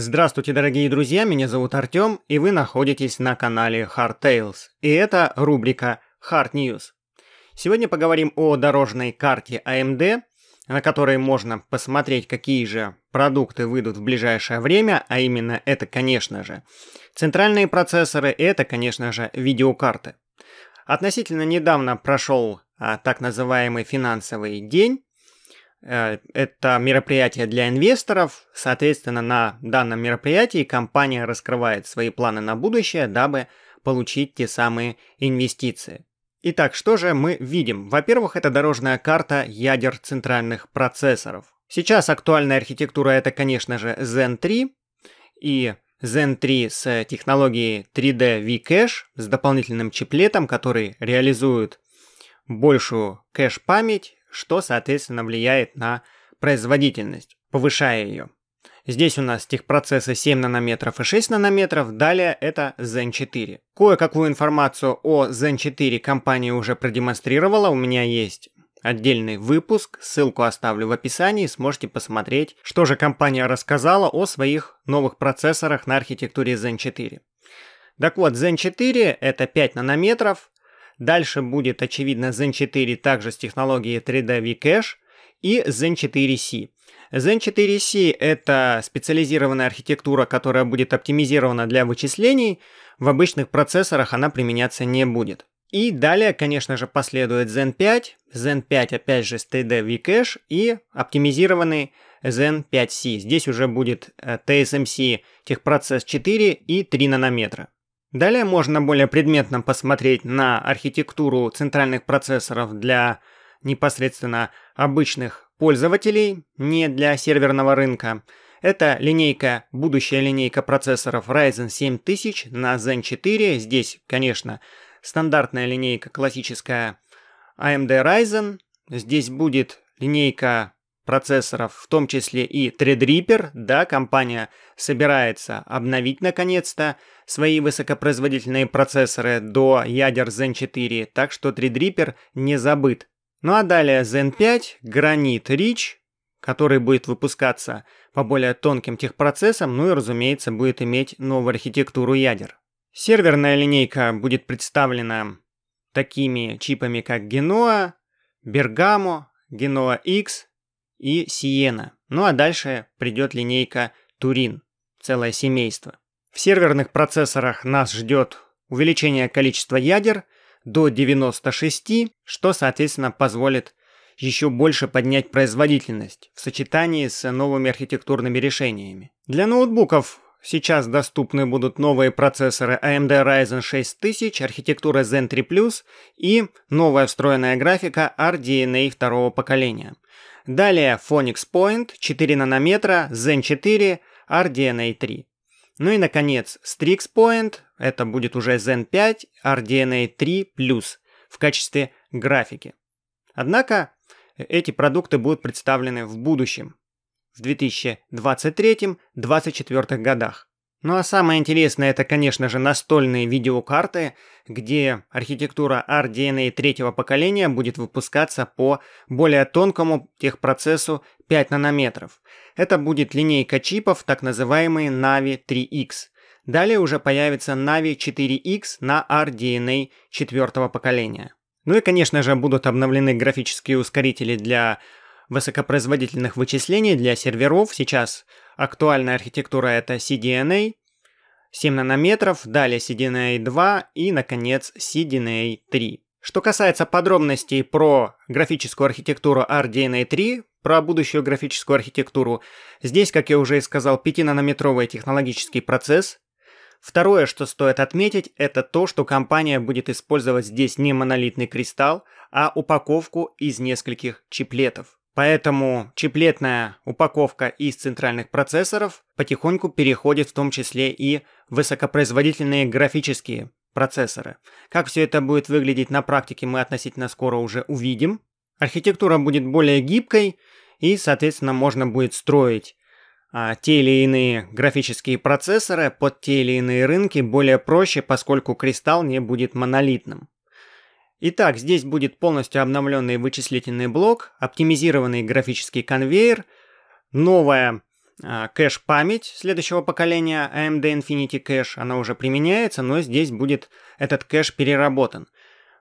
Здравствуйте, дорогие друзья, меня зовут Артём, и вы находитесь на канале Hard Tales, и это рубрика Hard News. Сегодня поговорим о дорожной карте AMD, а на которой можно посмотреть, какие же продукты выйдут в ближайшее время, а именно это, конечно же, центральные процессоры, и это, конечно же, видеокарты. Относительно недавно прошел а, так называемый финансовый день, Э, это мероприятие для инвесторов. Соответственно, на данном мероприятии компания раскрывает свои планы на будущее, дабы получить те самые инвестиции. Итак, что же мы видим? Во-первых, это дорожная карта ядер центральных процессоров. Сейчас актуальная архитектура это, конечно же, Zen 3 и Zen 3 с технологией 3D V-Cache с дополнительным чиплетом, который реализует большую кэш-память, что, соответственно, влияет на производительность, повышая ее. Здесь у нас техпроцессы 7 нанометров и 6 нанометров, далее это Zen 4. Кое-какую информацию о Zen 4 компания уже продемонстрировала, у меня есть отдельный выпуск, ссылку оставлю в описании, сможете посмотреть, что же компания рассказала о своих новых процессорах на архитектуре Zen 4. Так вот, Zen 4 это 5 нанометров, Дальше будет, очевидно, Zen 4 также с технологией 3D vCache и Zen 4C. Zen 4C – это специализированная архитектура, которая будет оптимизирована для вычислений. В обычных процессорах она применяться не будет. И далее, конечно же, последует Zen 5, Zen 5 опять же с 3D vCache и оптимизированный Zen 5C. Здесь уже будет э, TSMC техпроцесс 4 и 3 нанометра. Далее можно более предметно посмотреть на архитектуру центральных процессоров для непосредственно обычных пользователей, не для серверного рынка. Это линейка, будущая линейка процессоров Ryzen 7000 на Zen 4. Здесь, конечно, стандартная линейка классическая AMD Ryzen. Здесь будет линейка процессоров, в том числе и Threadripper, да, компания собирается обновить наконец-то свои высокопроизводительные процессоры до ядер Zen 4, так что Threadripper не забыт. Ну а далее Zen 5, Granite Ridge, который будет выпускаться по более тонким техпроцессам, ну и, разумеется, будет иметь новую архитектуру ядер. Серверная линейка будет представлена такими чипами, как Genoa, Bergamo, Genoa X, и Сиена. Ну а дальше придет линейка Турин, целое семейство. В серверных процессорах нас ждет увеличение количества ядер до 96, что, соответственно, позволит еще больше поднять производительность в сочетании с новыми архитектурными решениями. Для ноутбуков сейчас доступны будут новые процессоры AMD Ryzen 6000, архитектура Zen 3 Plus и новая встроенная графика RDNA второго поколения – Далее Phonix Point, 4 нанометра, Zen 4, RDNA 3. Ну и, наконец, Strix Point, это будет уже Zen 5, RDNA 3 плюс в качестве графики. Однако э, эти продукты будут представлены в будущем, в 2023-2024 годах. Ну а самое интересное это, конечно же, настольные видеокарты, где архитектура RDNA третьего поколения будет выпускаться по более тонкому техпроцессу 5 нанометров. Это будет линейка чипов, так называемые Navi 3X. Далее уже появится Navi 4X на RDNA четвертого поколения. Ну и, конечно же, будут обновлены графические ускорители для высокопроизводительных вычислений для серверов. Сейчас актуальная архитектура это CDNA, 7 нанометров, далее CDNA 2 и, наконец, CDNA 3. Что касается подробностей про графическую архитектуру RDNA 3, про будущую графическую архитектуру, здесь, как я уже и сказал, 5-нанометровый технологический процесс. Второе, что стоит отметить, это то, что компания будет использовать здесь не монолитный кристалл, а упаковку из нескольких чиплетов. Поэтому чиплетная упаковка из центральных процессоров потихоньку переходит в том числе и высокопроизводительные графические процессоры. Как все это будет выглядеть на практике, мы относительно скоро уже увидим. Архитектура будет более гибкой, и, соответственно, можно будет строить а, те или иные графические процессоры под те или иные рынки более проще, поскольку кристалл не будет монолитным. Итак, здесь будет полностью обновленный вычислительный блок, оптимизированный графический конвейер, новая а, кэш-память следующего поколения AMD Infinity Cache, она уже применяется, но здесь будет этот кэш переработан.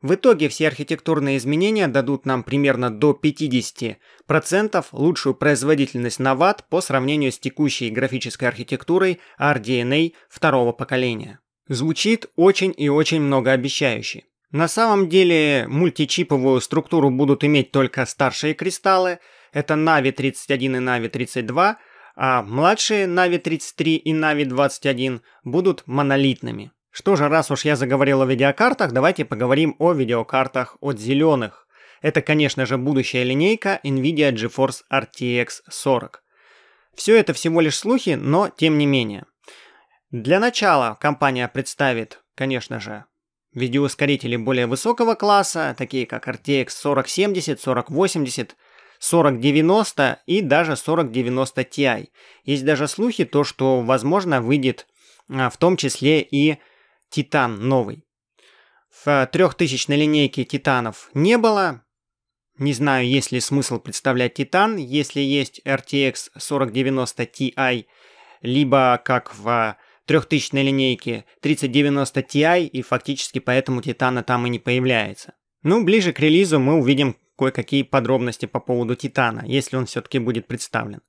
В итоге все архитектурные изменения дадут нам примерно до 50% лучшую производительность на ватт по сравнению с текущей графической архитектурой RDNA второго поколения. Звучит очень и очень многообещающе. На самом деле мультичиповую структуру будут иметь только старшие кристаллы, это Нави-31 и Нави-32, а младшие Нави-33 и Нави-21 будут монолитными. Что же, раз уж я заговорил о видеокартах, давайте поговорим о видеокартах от зеленых. Это, конечно же, будущая линейка NVIDIA GeForce RTX 40. Все это всего лишь слухи, но тем не менее. Для начала компания представит, конечно же, видеоускорители более высокого класса, такие как RTX 4070, 4080, 4090 и даже 4090 Ti. Есть даже слухи, то, что, возможно, выйдет а, в том числе и Титан новый. В э, трехтысячной линейке Титанов не было. Не знаю, есть ли смысл представлять Титан, если есть RTX 4090 Ti, либо как в э, трехтысячной линейки 3090 Ti и фактически поэтому Титана там и не появляется. Ну, ближе к релизу мы увидим кое-какие подробности по поводу Титана, если он все-таки будет представлен.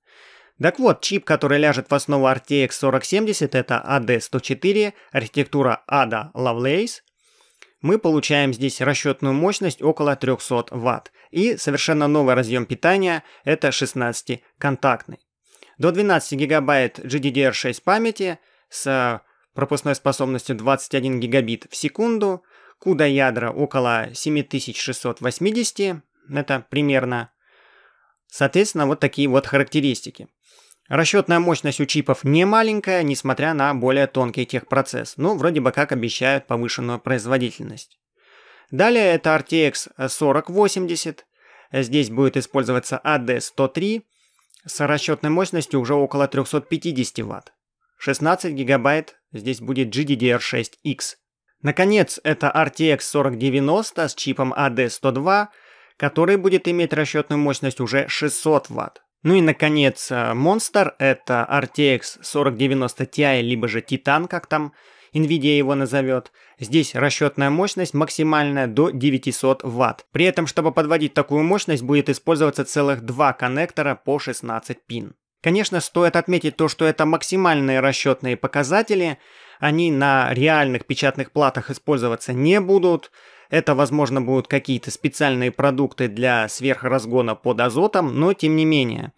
Так вот, чип, который ляжет в основу RTX 4070, это AD104, архитектура ADA Lovelace. Мы получаем здесь расчетную мощность около 300 Вт. И совершенно новый разъем питания, это 16-контактный. До 12 ГБ GDDR6 памяти – с пропускной способностью 21 гигабит в секунду, куда ядра около 7680, это примерно. Соответственно, вот такие вот характеристики. Расчетная мощность у чипов не маленькая, несмотря на более тонкий техпроцесс, но ну, вроде бы как обещают повышенную производительность. Далее это RTX 4080, здесь будет использоваться AD103 с расчетной мощностью уже около 350 Вт. 16 гигабайт, здесь будет GDDR6X. Наконец, это RTX 4090 с чипом AD102, а который будет иметь расчетную мощность уже 600 Вт. Ну и, наконец, э, Monster — это RTX 4090 Ti, либо же Titan, как там NVIDIA его назовет. Здесь расчетная мощность максимальная до 900 Вт. При этом, чтобы подводить такую мощность, будет использоваться целых два коннектора по 16 пин. Конечно, стоит отметить то, что это максимальные расчетные показатели, они на реальных печатных платах использоваться не будут, это, возможно, будут какие-то специальные продукты для сверхразгона под азотом, но тем не менее,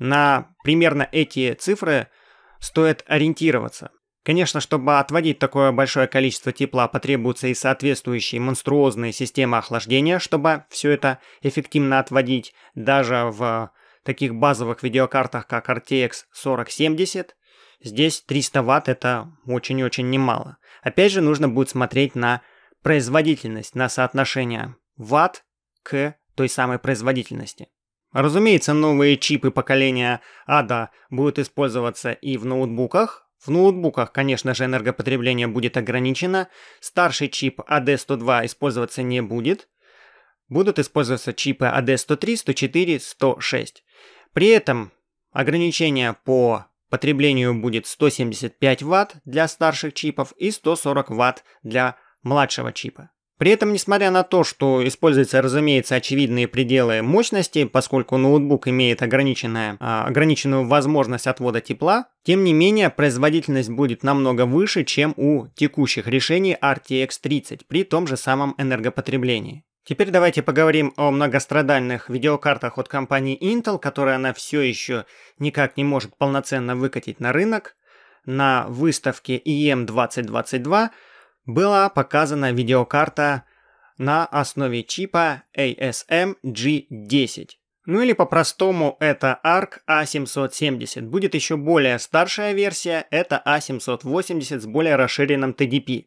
на примерно эти цифры стоит ориентироваться. Конечно, чтобы отводить такое большое количество тепла, потребуется и соответствующие монструозные системы охлаждения, чтобы все это эффективно отводить даже в таких базовых видеокартах, как RTX 4070, здесь 300 Вт это очень-очень немало. Опять же, нужно будет смотреть на производительность, на соотношение Вт к той самой производительности. Разумеется, новые чипы поколения ADA будут использоваться и в ноутбуках. В ноутбуках, конечно же, энергопотребление будет ограничено. Старший чип AD102 использоваться не будет. Будут использоваться чипы AD103, 104, 106. При этом ограничение по потреблению будет 175 Вт для старших чипов и 140 Вт для младшего чипа. При этом, несмотря на то, что используются, разумеется, очевидные пределы мощности, поскольку ноутбук имеет ограниченную, а, ограниченную возможность отвода тепла, тем не менее производительность будет намного выше, чем у текущих решений RTX 30 при том же самом энергопотреблении. Теперь давайте поговорим о многострадальных видеокартах от компании Intel, которые она все еще никак не может полноценно выкатить на рынок. На выставке EM 2022 была показана видеокарта на основе чипа ASM а G10. Ну или по-простому это ARC A770. А Будет еще более старшая версия, это A780 а с более расширенным TDP.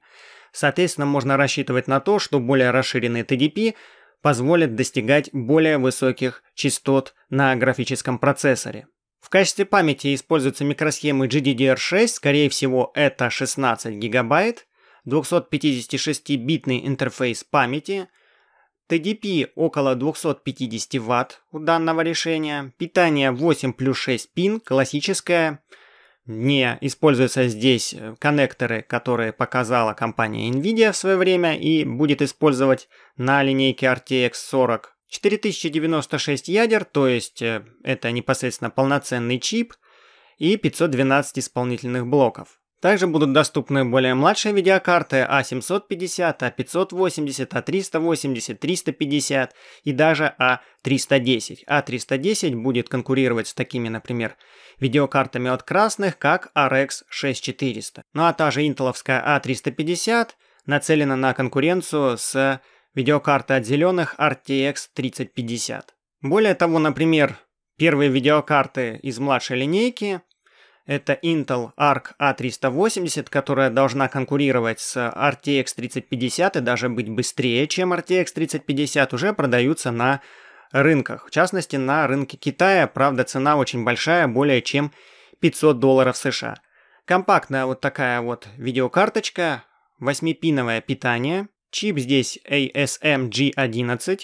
Соответственно, можно рассчитывать на то, что более расширенные TDP позволят достигать более высоких частот на графическом процессоре. В качестве памяти используются микросхемы GDDR6, скорее всего это 16 гигабайт, 256-битный интерфейс памяти, TDP около 250 Вт у данного решения, питание 8 плюс 6 пин, классическое, не используются здесь э, коннекторы, которые показала компания NVIDIA в свое время и будет использовать на линейке RTX 40 4096 ядер, то есть э, это непосредственно полноценный чип и 512 исполнительных блоков. Также будут доступны более младшие видеокарты А750, А580, А380, 350 и даже А310. А310 будет конкурировать с такими, например, видеокартами от красных, как RX 6400. Ну а та же интеловская А350 нацелена на конкуренцию с видеокартой от зеленых RTX 3050. Более того, например, первые видеокарты из младшей линейки – это Intel Arc A380, которая должна конкурировать с RTX 3050 и даже быть быстрее, чем RTX 3050, уже продаются на рынках. В частности, на рынке Китая, правда, цена очень большая, более чем 500 долларов США. Компактная вот такая вот видеокарточка, 8-пиновое питание, чип здесь ASM G11,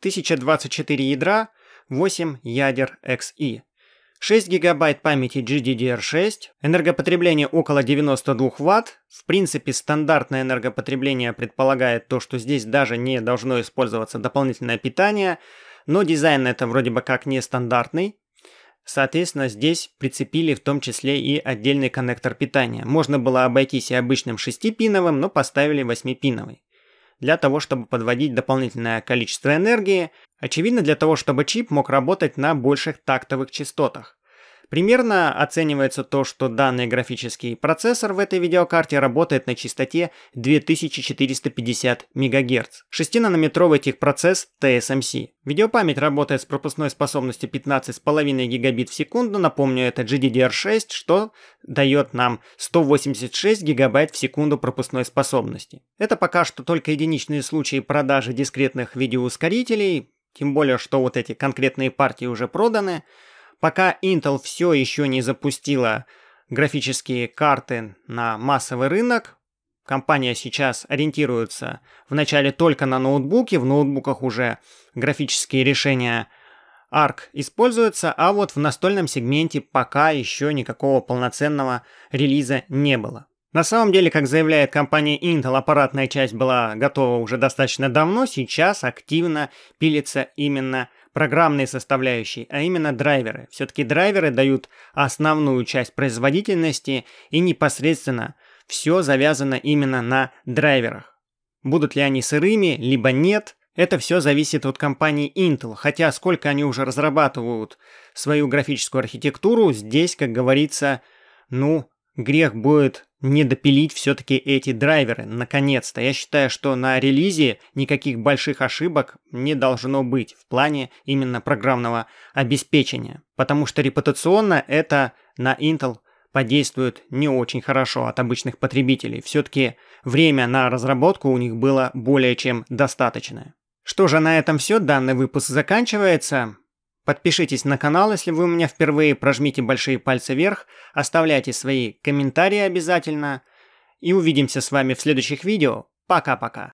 1024 ядра, 8 ядер XE. 6 гигабайт памяти GDDR6, энергопотребление около 92 Вт. В принципе, стандартное энергопотребление предполагает то, что здесь даже не должно использоваться дополнительное питание, но дизайн это вроде бы как нестандартный. Соответственно, здесь прицепили в том числе и отдельный коннектор питания. Можно было обойтись и обычным 6-пиновым, но поставили 8-пиновый для того, чтобы подводить дополнительное количество энергии, очевидно для того, чтобы чип мог работать на больших тактовых частотах. Примерно оценивается то, что данный графический процессор в этой видеокарте работает на частоте 2450 МГц. 6-нанометровый техпроцесс TSMC. Видеопамять работает с пропускной способностью 15,5 гигабит в секунду, напомню, это GDDR6, что дает нам 186 гигабайт в секунду пропускной способности. Это пока что только единичные случаи продажи дискретных видеоускорителей, тем более, что вот эти конкретные партии уже проданы. Пока Intel все еще не запустила графические карты на массовый рынок, компания сейчас ориентируется вначале только на ноутбуки, в ноутбуках уже графические решения ARC используются, а вот в настольном сегменте пока еще никакого полноценного релиза не было. На самом деле, как заявляет компания Intel, аппаратная часть была готова уже достаточно давно, сейчас активно пилится именно программные составляющие, а именно драйверы. Все-таки драйверы дают основную часть производительности и непосредственно все завязано именно на драйверах. Будут ли они сырыми, либо нет, это все зависит от компании Intel, хотя сколько они уже разрабатывают свою графическую архитектуру, здесь, как говорится, ну, грех будет не допилить все-таки эти драйверы, наконец-то. Я считаю, что на релизе никаких больших ошибок не должно быть в плане именно программного обеспечения, потому что репутационно это на Intel подействует не очень хорошо от обычных потребителей. Все-таки время на разработку у них было более чем достаточное. Что же, на этом все, данный выпуск заканчивается. Подпишитесь на канал, если вы у меня впервые, прожмите большие пальцы вверх, оставляйте свои комментарии обязательно. И увидимся с вами в следующих видео. Пока-пока.